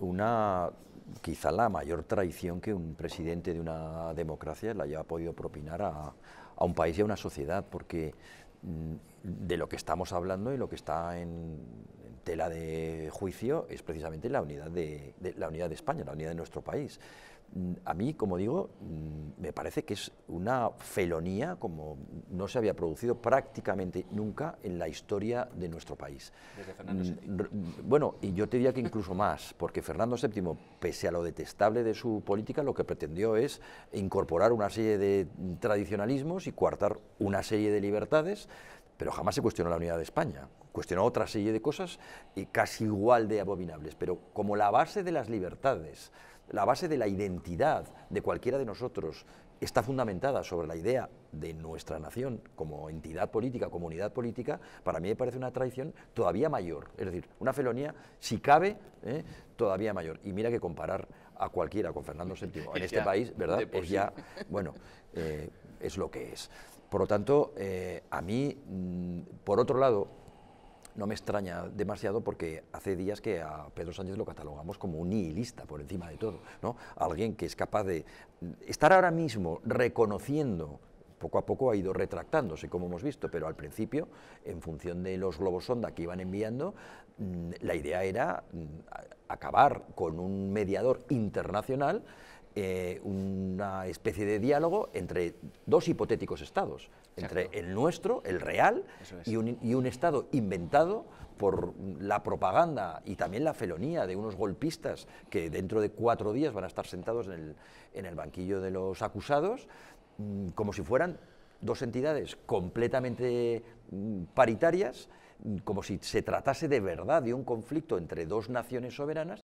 Una, quizá la mayor traición que un presidente de una democracia le haya podido propinar a, a un país y a una sociedad, porque mm, de lo que estamos hablando y lo que está en, tela de juicio es precisamente la unidad de, la unidad de España, la unidad de nuestro país. Mm, a mí, como digo, mm, me parece que es una felonía como no se había producido prácticamente nunca en la historia de nuestro país. Desde mm, Bueno, y yo te diría que incluso más, porque Fernando VII, pese a lo detestable de su política, lo que pretendió es incorporar una serie de tradicionalismos y coartar una serie de libertades pero jamás se cuestionó la unidad de España. Cuestionó otra serie de cosas y casi igual de abominables, pero como la base de las libertades, la base de la identidad de cualquiera de nosotros está fundamentada sobre la idea de nuestra nación como entidad política, como unidad política, para mí me parece una traición todavía mayor, es decir, una felonía, si cabe, ¿eh? todavía mayor. Y mira que comparar a cualquiera con Fernando VII en este país, ¿verdad? Es ya, bueno, eh, es lo que es. Por lo tanto, eh, a mí, mm, por otro lado, no me extraña demasiado porque hace días que a Pedro Sánchez lo catalogamos como un nihilista por encima de todo, ¿no? Alguien que es capaz de estar ahora mismo reconociendo poco a poco ha ido retractándose, como hemos visto, pero al principio, en función de los globos sonda que iban enviando, mm, la idea era mm, acabar con un mediador internacional eh, una especie de diálogo entre dos hipotéticos estados, entre el nuestro, el real, y, un, y un estado inventado por la propaganda y también la felonía de unos golpistas que dentro de cuatro días van a estar sentados en el banquillo de los acusados, mm, como si fueran dos entidades completamente mm, paritarias, mm, como si se tratase de verdad de un conflicto entre dos naciones soberanas